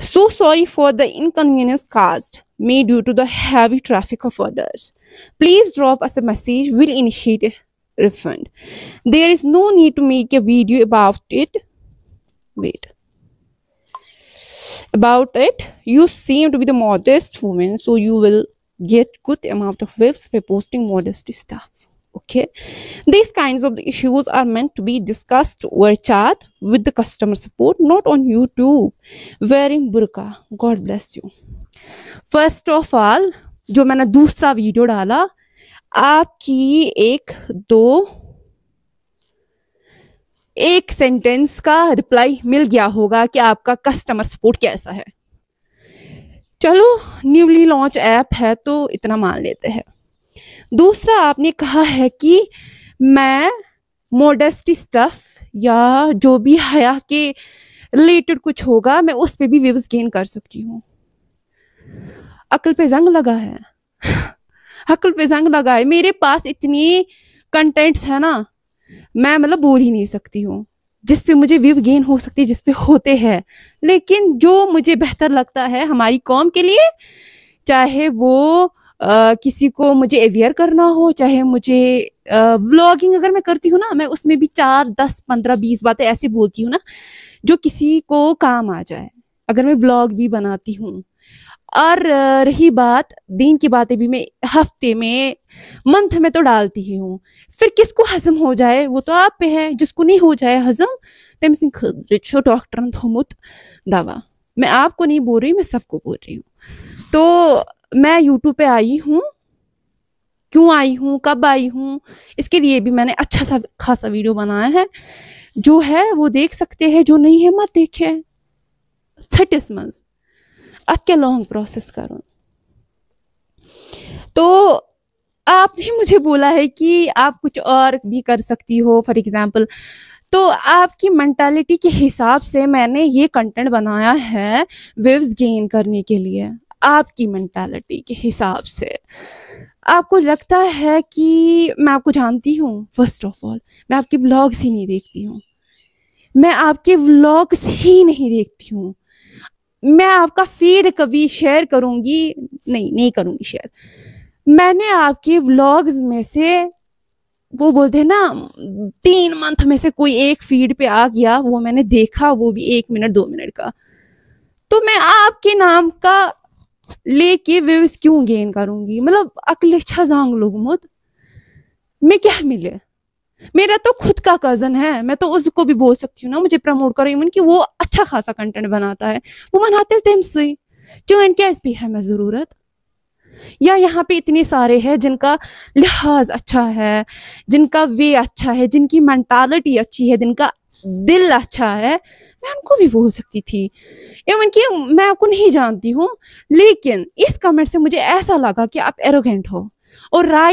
So sorry for the inconvenience caused me due to the heavy traffic of orders. Please drop us a message. We'll initiate a refund. There is no need to make a video about it. Wait. About it, you seem to be the modest woman, so you will get good amount of waves by posting modesty stuff. okay these kinds of issues are meant to be discussed or chat with the customer support not on youtube wearing burqa god bless you first of all jo maine dusra video dala aapki ek do एक sentence का reply मिल गया होगा कि आपका customer support कैसा है चलो न्यूली लॉन्च ऐप है तो इतना मान लेते हैं दूसरा आपने कहा है कि मैं मोडेस्टी स्टफ या जो भी हया के रिलेटेड कुछ होगा मैं उस पर भी व्यूज गेन कर सकती हूँ अकल पे जंग लगा है अकल पे जंग लगा है मेरे पास इतनी कंटेंट्स है ना मैं मतलब बोल ही नहीं सकती हूँ जिस पे मुझे व्यू गेन हो सकती है जिस पे होते हैं लेकिन जो मुझे बेहतर लगता है हमारी कॉम के लिए चाहे वो आ, किसी को मुझे अवेयर करना हो चाहे मुझे व्लॉगिंग अगर मैं करती हूँ ना मैं उसमें भी चार दस पंद्रह बीस बातें ऐसे बोलती हूँ ना जो किसी को काम आ जाए अगर मैं व्लॉग भी बनाती हूँ और रही बात दिन की बातें भी मैं हफ्ते में मंथ में तो डालती ही हूँ फिर किसको हजम हो जाए वो तो आप पे है जिसको नहीं हो जाए हजम तम सिंह रिचो डॉक्टर थोमुत दवा मैं आपको नहीं बोल रही मैं सबको बोल रही हूँ तो मैं यूट्यूब पे आई हूँ क्यों आई हूँ कब आई हूँ इसके लिए भी मैंने अच्छा सा खासा वीडियो बनाया है जो है वो देख सकते हैं जो नहीं है मत देखे छठिस منٛز अत کیٛاہ लॉन्ग प्रोसेस करो तो आपने मुझे बोला है कि आप कुछ और भी कर सकती हो फॉर एग्ज़ाम्पल तो आपकी मैंटालिटी के हिसाब से मैंने ये कंटेंट बनाया है वेव्स गेन करने के लिए आपकी मैंटालिटी के हिसाब से आपको लगता है कि मैं आपको जानती हूँ फर्स्ट ऑफ ऑल मैं आपके ब्लॉग्स ही नहीं देखती हूँ मैं आपके व्लॉग्स ही नहीं देखती हूँ मैं आपका फीड कभी शेयर करूँगी नहीं नहीं करूँगी शेयर मैंने आपके व्लॉग्स में से वो बोलते हैं ना तीन मंथ में से कोई एक फीड पे आ गया वो मैंने देखा वो भी एक मिनट दो मिनट का तो मैं आपके नाम का लेके विव्स क्यों गेन करूंगी मतलब अकल छजांग लुगमुत मैं क्या मिले मेरा तो खुद का कजन है मैं तो उसको भी बोल सकती हूँ ना मुझे प्रमोट करो इवन की वो अच्छा खासा कंटेंट बनाता है वो बनाते तम सुई चैन क्या भी है मैं ज़रूरत या यहाँ पे इतने सारे हैं जिनका लिहाज अच्छा है जिनका वे अच्छा है जिनकी मैंटालिटी अच्छी है जिनका दिल अच्छा है मैं उनको भी बोल सकती थी इवन कि मैं आपको नहीं जानती हूँ लेकिन इस कमेंट से मुझे ऐसा लगा कि आप एरोगेंट हो और राय